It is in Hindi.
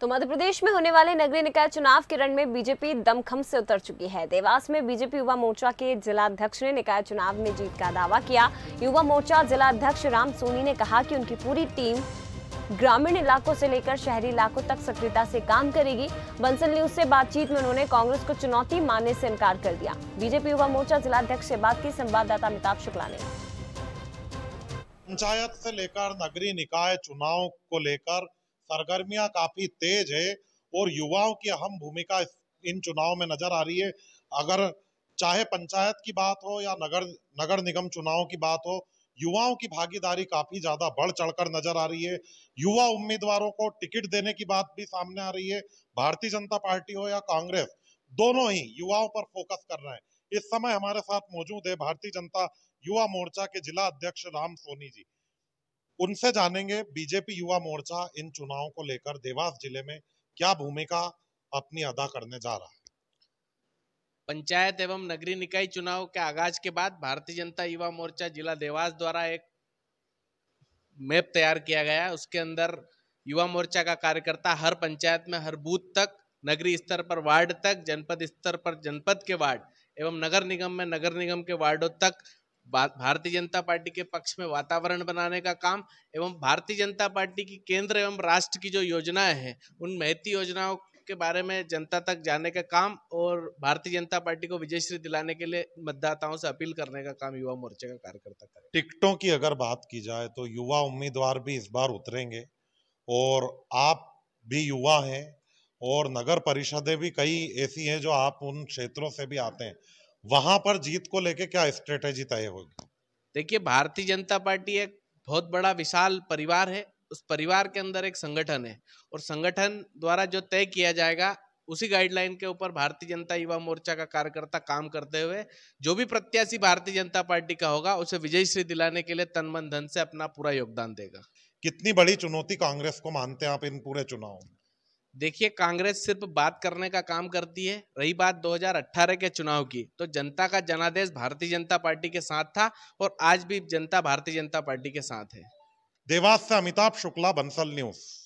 तो मध्य प्रदेश में होने वाले नगरीय निकाय चुनाव के रण में बीजेपी दमखम से उतर चुकी है देवास में बीजेपी युवा मोर्चा के जिलाध्यक्ष ने निकाय चुनाव में जीत का दावा किया युवा मोर्चा जिलाध्यक्ष राम सोनी ने कहा कि उनकी पूरी टीम ग्रामीण इलाकों से लेकर शहरी इलाकों तक सक्रियता से काम करेगी बंसल न्यूज से बातचीत में उन्होंने कांग्रेस को चुनौती मानने से इनकार कर दिया बीजेपी युवा मोर्चा जिलाध्यक्ष से बात की संवाददाता अमिताभ शुक्ला ने पंचायत से लेकर नगरीय निकाय चुनाव को लेकर सरगर्मियां काफी तेज है और युवाओं की अहम भूमिका इन चुनाव में नजर आ रही है अगर चाहे पंचायत की बात हो या नगर नगर निगम चुनाव की बात हो युवाओं की भागीदारी काफी ज्यादा बढ़ चढ़कर नजर आ रही है युवा उम्मीदवारों को टिकट देने की बात भी सामने आ रही है भारतीय जनता पार्टी हो या कांग्रेस दोनों ही युवाओं पर फोकस कर रहे हैं इस समय हमारे साथ मौजूद है भारतीय जनता युवा मोर्चा के जिला अध्यक्ष राम सोनी जी उनसे जानेंगे बीजेपी युवा मोर्चा इन चुनाव को लेकर देवास जिले में क्या भूमिका अपनी अदा करने जा रहा है पंचायत एवं नगरी निकाय चुनाव के आगाज के बाद भारतीय जनता युवा मोर्चा जिला देवास द्वारा एक मैप तैयार किया गया है उसके अंदर युवा मोर्चा का कार्यकर्ता हर पंचायत में हर बूथ तक नगरी स्तर पर वार्ड तक जनपद स्तर पर जनपद के वार्ड एवं नगर निगम में नगर निगम के वार्डों तक भारतीय जनता पार्टी के पक्ष में वातावरण बनाने का काम एवं भारतीय जनता पार्टी की केंद्र एवं राष्ट्र की जो योजनाएं हैं उन महती योजनाओं के बारे में जनता तक जाने का काम और भारतीय जनता पार्टी को विजयश्री दिलाने के लिए मतदाताओं से अपील करने का काम युवा मोर्चे का कार्यकर्ता करें टिकटों की अगर बात की जाए तो युवा उम्मीदवार भी इस बार उतरेंगे और आप भी युवा हैं और नगर परिषदें भी कई ऐसी हैं जो आप उन क्षेत्रों से भी आते हैं वहां पर जीत को लेके क्या स्ट्रेटेजी तय होगी देखिए भारतीय जनता पार्टी एक बहुत बड़ा विशाल परिवार है उस परिवार के अंदर एक संगठन है और संगठन द्वारा जो तय किया जाएगा उसी गाइडलाइन के ऊपर भारतीय जनता युवा मोर्चा का कार्यकर्ता काम करते हुए जो भी प्रत्याशी भारतीय जनता पार्टी का होगा उसे विजय श्री दिलाने के लिए तन मन धन से अपना पूरा योगदान देगा कितनी बड़ी चुनौती कांग्रेस को मानते हैं आप इन पूरे चुनाव में देखिए कांग्रेस सिर्फ बात करने का काम करती है रही बात 2018 के चुनाव की तो जनता का जनादेश भारतीय जनता पार्टी के साथ था और आज भी जनता भारतीय जनता पार्टी के साथ है देवास से अमिताभ शुक्ला बंसल न्यूज़